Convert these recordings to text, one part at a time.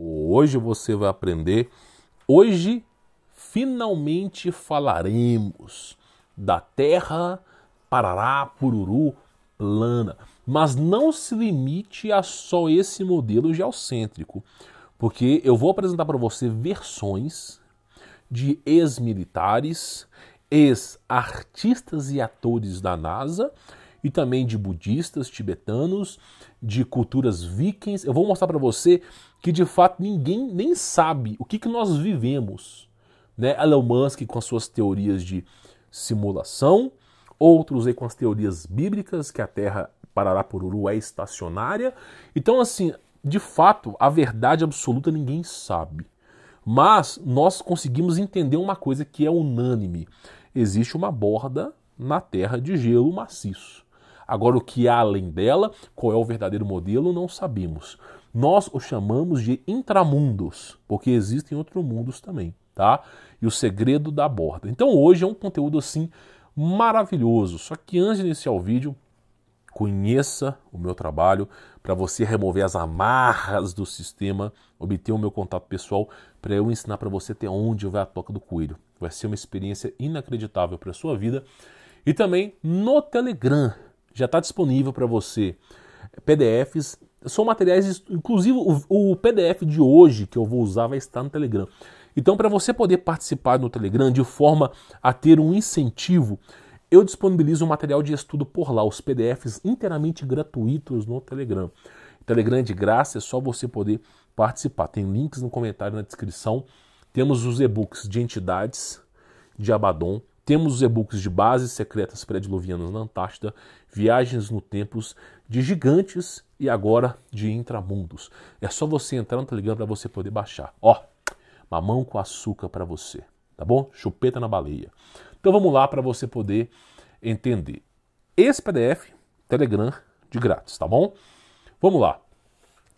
Hoje você vai aprender. Hoje finalmente falaremos da Terra Parará Pururu plana, mas não se limite a só esse modelo geocêntrico, porque eu vou apresentar para você versões de ex-militares, ex-artistas e atores da NASA e também de budistas tibetanos, de culturas vikings. Eu vou mostrar para você que de fato ninguém nem sabe o que, que nós vivemos. Né? Elon Musk com as suas teorias de simulação, outros aí com as teorias bíblicas que a Terra Uru é estacionária. Então, assim, de fato, a verdade absoluta ninguém sabe. Mas nós conseguimos entender uma coisa que é unânime: existe uma borda na Terra de gelo maciço. Agora, o que há além dela, qual é o verdadeiro modelo, não sabemos. Nós o chamamos de intramundos, porque existem outros mundos também, tá? E o segredo da borda. Então, hoje é um conteúdo assim maravilhoso. Só que antes de iniciar o vídeo, conheça o meu trabalho para você remover as amarras do sistema, obter o meu contato pessoal para eu ensinar para você até onde vai a toca do coelho. Vai ser uma experiência inacreditável para sua vida. E também no Telegram, já está disponível para você PDFs. São materiais, inclusive o, o PDF de hoje que eu vou usar vai estar no Telegram. Então, para você poder participar no Telegram de forma a ter um incentivo, eu disponibilizo o material de estudo por lá, os PDFs inteiramente gratuitos no Telegram. Telegram é de graça, é só você poder participar. Tem links no comentário na descrição. Temos os e-books de entidades de Abaddon, temos os e-books de bases secretas pré-diluvianas na Antártida viagens no tempos de gigantes e agora de intramundos. É só você entrar no Telegram para você poder baixar. Ó, mamão com açúcar para você, tá bom? Chupeta na baleia. Então vamos lá para você poder entender. Esse PDF, Telegram, de grátis, tá bom? Vamos lá.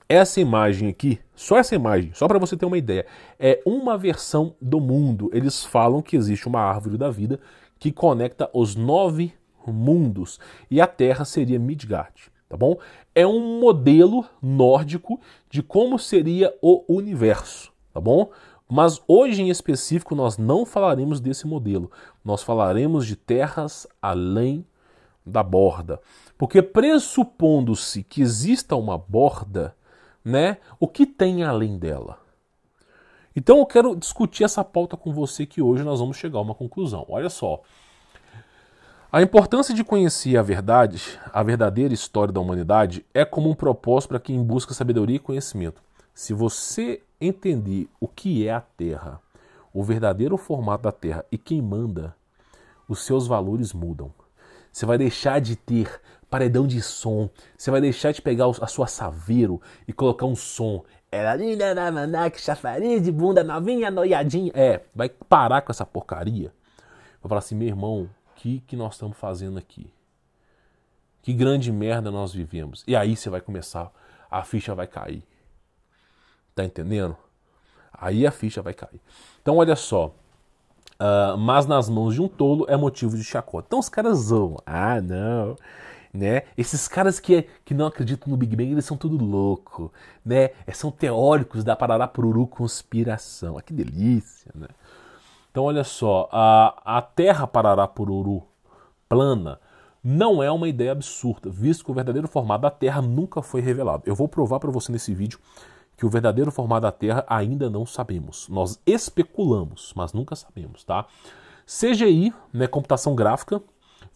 Essa imagem aqui, só essa imagem, só para você ter uma ideia, é uma versão do mundo. Eles falam que existe uma árvore da vida que conecta os nove mundos, e a terra seria Midgard, tá bom? É um modelo nórdico de como seria o universo, tá bom? Mas hoje em específico nós não falaremos desse modelo. Nós falaremos de terras além da borda. Porque pressupondo-se que exista uma borda, né? O que tem além dela? Então eu quero discutir essa pauta com você que hoje nós vamos chegar a uma conclusão. Olha só, a importância de conhecer a verdade, a verdadeira história da humanidade, é como um propósito para quem busca sabedoria e conhecimento. Se você entender o que é a Terra, o verdadeiro formato da Terra e quem manda, os seus valores mudam. Você vai deixar de ter paredão de som, você vai deixar de pegar a sua saveiro e colocar um som. Ela linda na maná, que chafariz de bunda novinha, noiadinha. É, vai parar com essa porcaria. Vai falar assim, meu irmão, que, que nós estamos fazendo aqui? Que grande merda nós vivemos. E aí você vai começar, a ficha vai cair. Tá entendendo? Aí a ficha vai cair. Então olha só. Uh, mas nas mãos de um tolo é motivo de chacota. Então os caras zoam. Ah, não. Né? Esses caras que, que não acreditam no Big Bang, eles são tudo louco, né? É, são teóricos da Parará Pururu conspiração. Ah, que delícia, né? Então, olha só, a, a terra Pararapururu plana não é uma ideia absurda, visto que o verdadeiro formato da Terra nunca foi revelado. Eu vou provar para você nesse vídeo que o verdadeiro formato da Terra ainda não sabemos. Nós especulamos, mas nunca sabemos, tá? CGI, né, computação gráfica,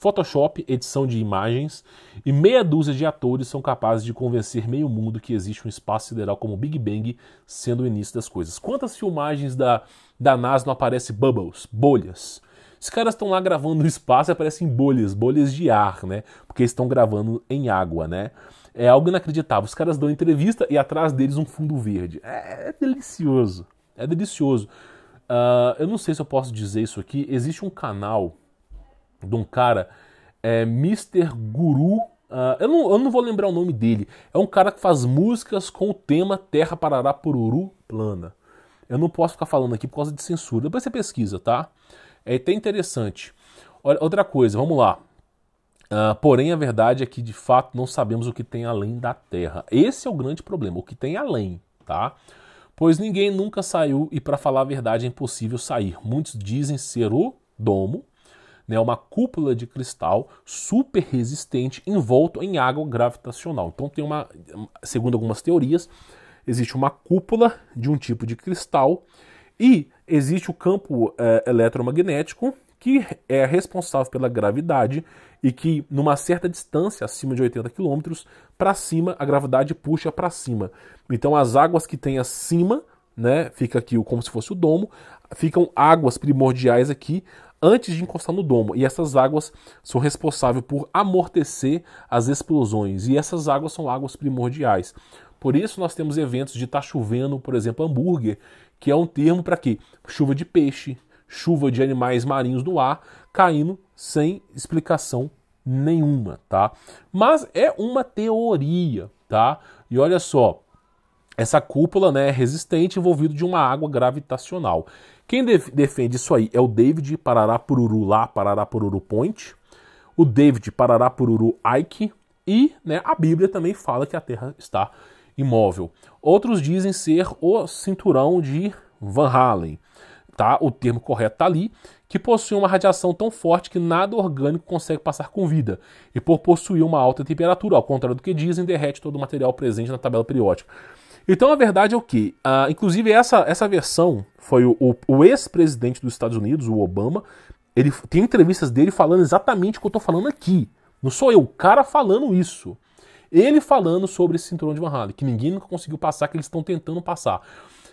Photoshop, edição de imagens e meia dúzia de atores são capazes de convencer meio mundo que existe um espaço sideral como o Big Bang sendo o início das coisas. Quantas filmagens da, da NASA não aparecem bubbles, bolhas? Os caras estão lá gravando no espaço e aparecem bolhas, bolhas de ar, né? Porque estão gravando em água, né? É algo inacreditável. Os caras dão entrevista e atrás deles um fundo verde. É, é delicioso. É delicioso. Uh, eu não sei se eu posso dizer isso aqui. Existe um canal de um cara é Mr. Guru. Uh, eu, não, eu não vou lembrar o nome dele. É um cara que faz músicas com o tema Terra Parará Pururu Plana. Eu não posso ficar falando aqui por causa de censura. Depois você pesquisa, tá? É até interessante. Olha, outra coisa, vamos lá. Uh, porém, a verdade é que de fato não sabemos o que tem além da Terra. Esse é o grande problema, o que tem além, tá? Pois ninguém nunca saiu e, para falar a verdade, é impossível sair. Muitos dizem ser o domo, né, uma cúpula de cristal super resistente envolto em água gravitacional. Então tem uma, segundo algumas teorias, existe uma cúpula de um tipo de cristal e existe o campo é, eletromagnético que é responsável pela gravidade e que, numa certa distância, acima de 80 km, para cima, a gravidade puxa para cima. Então, as águas que tem acima, né, fica aqui como se fosse o domo, ficam águas primordiais aqui, antes de encostar no domo. E essas águas são responsáveis por amortecer as explosões. E essas águas são águas primordiais. Por isso nós temos eventos de estar tá chovendo, por exemplo, hambúrguer, que é um termo para quê? Chuva de peixe, chuva de animais marinhos no ar, caindo sem explicação nenhuma, tá? Mas é uma teoria, tá? E olha só, essa cúpula né, é resistente envolvido de uma água gravitacional. Quem defende isso aí é o David Parará lá, Parará Point, o David Parará Pururu Ike e né, a Bíblia também fala que a Terra está imóvel. Outros dizem ser o cinturão de Van Halen, tá? O termo correto está ali, que possui uma radiação tão forte que nada orgânico consegue passar com vida, e por possuir uma alta temperatura, ao contrário do que dizem, derrete todo o material presente na tabela periódica. Então a verdade é o que? Ah, inclusive, essa, essa versão foi o, o, o ex-presidente dos Estados Unidos, o Obama. Ele tem entrevistas dele falando exatamente o que eu estou falando aqui. Não sou eu, o cara falando isso. Ele falando sobre esse cinturão de Van Halen, que ninguém nunca conseguiu passar, que eles estão tentando passar.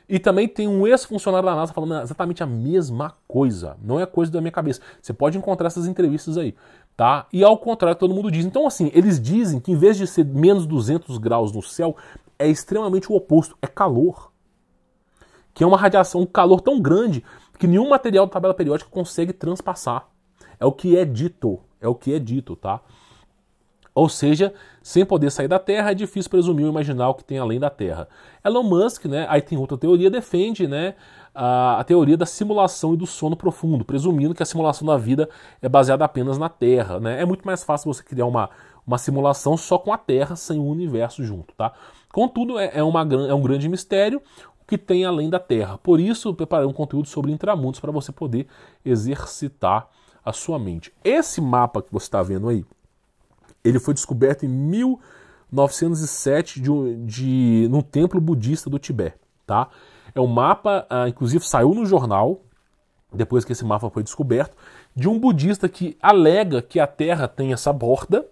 E também tem um ex-funcionário da NASA falando exatamente a mesma coisa. Não é coisa da minha cabeça. Você pode encontrar essas entrevistas aí, tá? E ao contrário, todo mundo diz. Então, assim, eles dizem que em vez de ser menos 200 graus no céu, é extremamente o oposto, é calor. Que é uma radiação, um calor tão grande que nenhum material da tabela periódica consegue transpassar. É o que é dito, é o que é dito, tá? Ou seja, sem poder sair da Terra, é difícil presumir ou imaginar o que tem além da Terra. Elon Musk, né, aí tem outra teoria, defende né, a, a, teoria da simulação e do sono profundo, presumindo que a simulação da vida é baseada apenas na Terra. Né? É muito mais fácil você criar uma uma simulação só com a Terra, sem o universo junto, tá? Contudo, é, é uma, é um grande mistério o que tem além da Terra. Por isso, eu preparei um conteúdo sobre intramundos para você poder exercitar a sua mente. Esse mapa que você está vendo aí, ele foi descoberto em 1907 de, de, num templo budista do Tibete, tá? É um mapa, ah, inclusive saiu no jornal, depois que esse mapa foi descoberto, de um budista que alega que a Terra tem essa borda,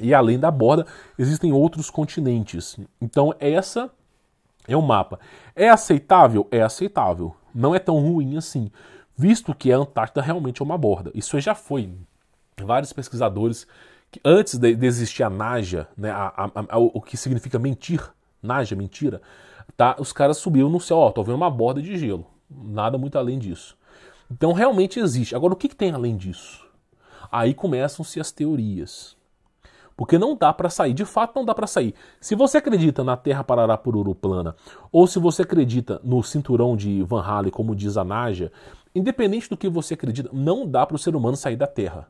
e além da borda, existem outros continentes. Então, essa é o mapa. É aceitável? É aceitável. Não é tão ruim assim, visto que a Antártida realmente é uma borda. Isso já foi. Vários pesquisadores, que antes de, existir a Naja, né, a, a, a, o que significa mentir, Naja, mentira, tá? os caras subiam no céu, ó, tô vendo uma borda de gelo. Nada muito além disso. Então realmente existe. Agora, o que, que tem além disso? Aí começam-se as teorias. Porque não dá para sair, de fato não dá para sair. Se você acredita na Terra parará por plana, ou se você acredita no cinturão de Van Halen, como diz a Naja, independente do que você acredita, não dá para o ser humano sair da Terra.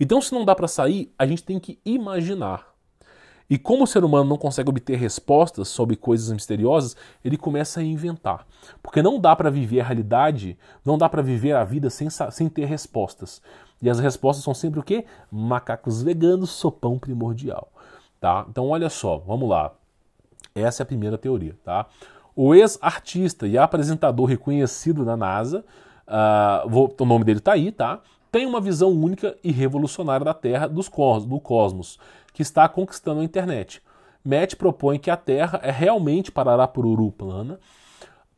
Então, se não dá para sair, a gente tem que imaginar. E como o ser humano não consegue obter respostas sobre coisas misteriosas, ele começa a inventar. Porque não dá para viver a realidade, não dá para viver a vida sem, sem ter respostas. E as respostas são sempre o quê? Macacos veganos, sopão primordial. Tá? Então olha só, vamos lá. Essa é a primeira teoria, tá? O ex-artista e apresentador reconhecido na NASA, uh, vou, o nome dele tá aí, tá? Tem uma visão única e revolucionária da Terra dos, do cosmos, que está conquistando a internet. Matt propõe que a Terra é realmente Uru plana,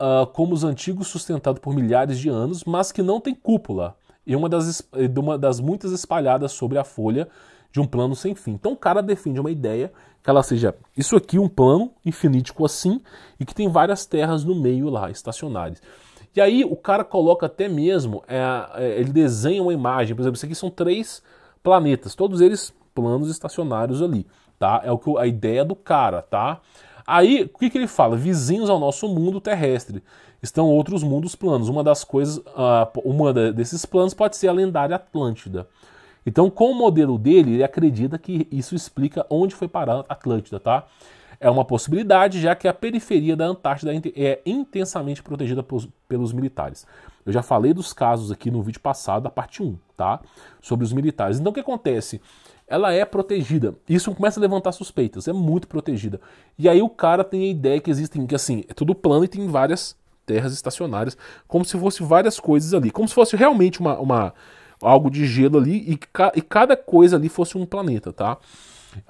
uh, como os antigos sustentado por milhares de anos, mas que não tem cúpula, e uma das, uma das muitas espalhadas sobre a folha de um plano sem fim. Então o cara defende uma ideia que ela seja isso aqui, é um plano infinitico assim, e que tem várias terras no meio lá, estacionárias. E aí o cara coloca até mesmo, é, é, ele desenha uma imagem, por exemplo, isso aqui são três planetas, todos eles planos estacionários ali, tá? É o que a ideia do cara, tá? Aí, o que, que ele fala? Vizinhos ao nosso mundo terrestre estão outros mundos planos. Uma das coisas, uh, uma desses planos pode ser a lendária Atlântida. Então, com o modelo dele, ele acredita que isso explica onde foi parar a Atlântida, tá? É uma possibilidade, já que a periferia da Antártida é, é intensamente protegida pelos, pelos militares. Eu já falei dos casos aqui no vídeo passado, da parte 1, tá? Sobre os militares. Então, o que acontece? ela é protegida. Isso começa a levantar suspeitas, é muito protegida. E aí o cara tem a ideia que existem, que assim, é tudo plano e tem várias terras estacionárias, como se fosse várias coisas ali, como se fosse realmente uma, uma algo de gelo ali e, ca, e cada coisa ali fosse um planeta, tá?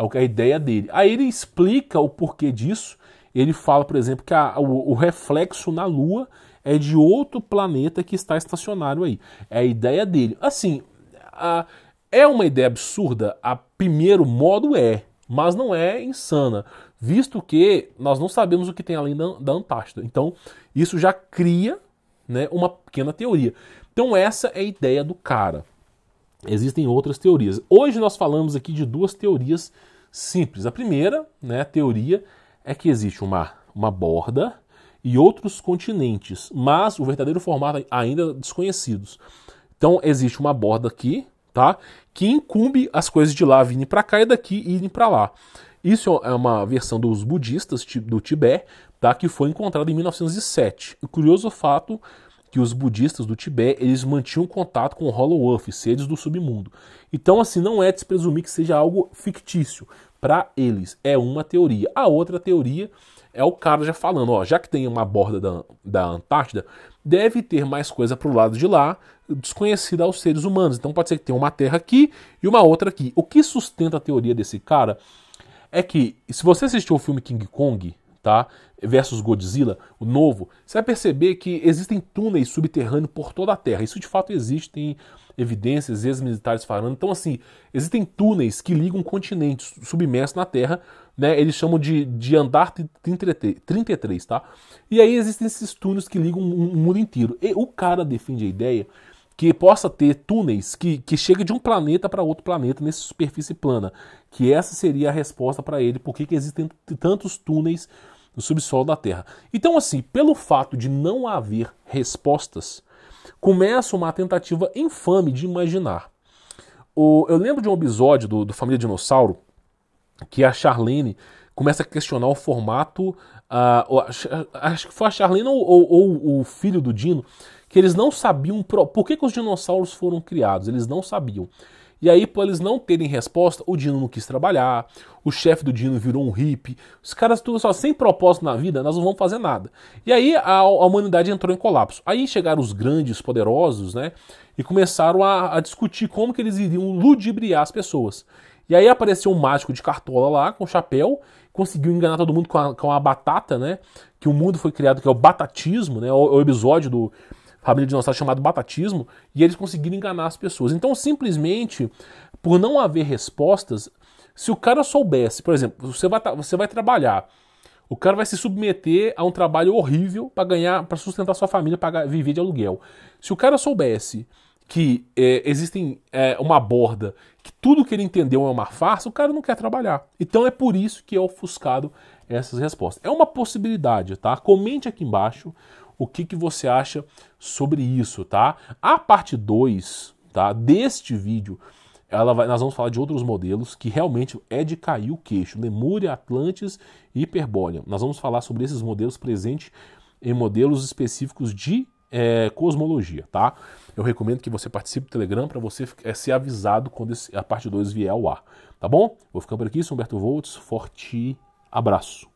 É, é a ideia dele. Aí ele explica o porquê disso. Ele fala, por exemplo, que a, o, o reflexo na Lua é de outro planeta que está estacionário aí. É a ideia dele. Assim, a, é uma ideia absurda? A primeiro modo é, mas não é insana, visto que nós não sabemos o que tem além da, da Antártida. Então, isso já cria né, uma pequena teoria. Então, essa é a ideia do cara. Existem outras teorias. Hoje nós falamos aqui de duas teorias simples. A primeira, né, a teoria, é que existe uma, uma borda e outros continentes, mas o verdadeiro formato ainda é desconhecidos. Então existe uma borda aqui, tá? Que incumbe as coisas de lá virem para cá e daqui irem para lá. Isso é, é uma versão dos budistas do Tibete, tá? Que foi encontrada em 1907. O curioso fato que os budistas do Tibete eles mantinham contato com Hollow Earth, seres do submundo. Então, assim, não é de se presumir que seja algo fictício. Para eles, é uma teoria. A outra teoria é o cara já falando: ó, já que tem uma borda da, da Antártida, deve ter mais coisa para o lado de lá, desconhecida aos seres humanos. Então pode ser que tenha uma Terra aqui e uma outra aqui. O que sustenta a teoria desse cara é que, se você assistiu o filme King Kong, tá? Versus Godzilla, o novo, você vai perceber que existem túneis subterrâneos por toda a Terra. Isso de fato existe, tem evidências, ex-militares falando. Então, assim, existem túneis que ligam continentes submersos na Terra, né? Eles chamam de, de andar 33, tá? E aí existem esses túneis que ligam o mundo inteiro. E o cara defende a ideia que possa ter túneis que, que chegue de um planeta para outro planeta nessa superfície plana. Que essa seria a resposta para ele, por que existem tantos túneis no subsolo da Terra. Então, assim, pelo fato de não haver respostas, começa uma tentativa infame de imaginar. O, eu lembro de um episódio do, do Família Dinossauro que a Charlene começa a questionar o formato. Uh, acho que foi a Charlene ou, ou, ou o filho do Dino que eles não sabiam pro... por que, que os dinossauros foram criados, eles não sabiam. E aí, por eles não terem resposta, o Dino não quis trabalhar, o chefe do Dino virou um hippie. Os caras tudo só sem propósito na vida, nós não vamos fazer nada. E aí a, a humanidade entrou em colapso. Aí chegaram os grandes, poderosos, né? E começaram a, a, discutir como que eles iriam ludibriar as pessoas. E aí apareceu um mágico de cartola lá, com chapéu, conseguiu enganar todo mundo com a, com a batata, né? Que o mundo foi criado, que é o batatismo, né? o, o episódio do família de está chamado batatismo, e eles conseguiram enganar as pessoas. Então, simplesmente, por não haver respostas, se o cara soubesse, por exemplo, você vai, você vai trabalhar, o cara vai se submeter a um trabalho horrível para ganhar, para sustentar sua família, para viver de aluguel. Se o cara soubesse que é, existem é, uma borda, que tudo que ele entendeu é uma farsa, o cara não quer trabalhar. Então é por isso que é ofuscado essas respostas. É uma possibilidade, tá? Comente aqui embaixo o que, que você acha sobre isso, tá? A parte 2 tá, deste vídeo, ela vai, nós vamos falar de outros modelos que realmente é de cair o queixo. Lemúria, Atlantis e Hiperbórea. Nós vamos falar sobre esses modelos presentes em modelos específicos de é, cosmologia, tá? Eu recomendo que você participe do Telegram para você é, ser avisado quando a parte 2 vier ao ar, tá bom? Vou ficando por aqui, sou Humberto Voltz. forte abraço.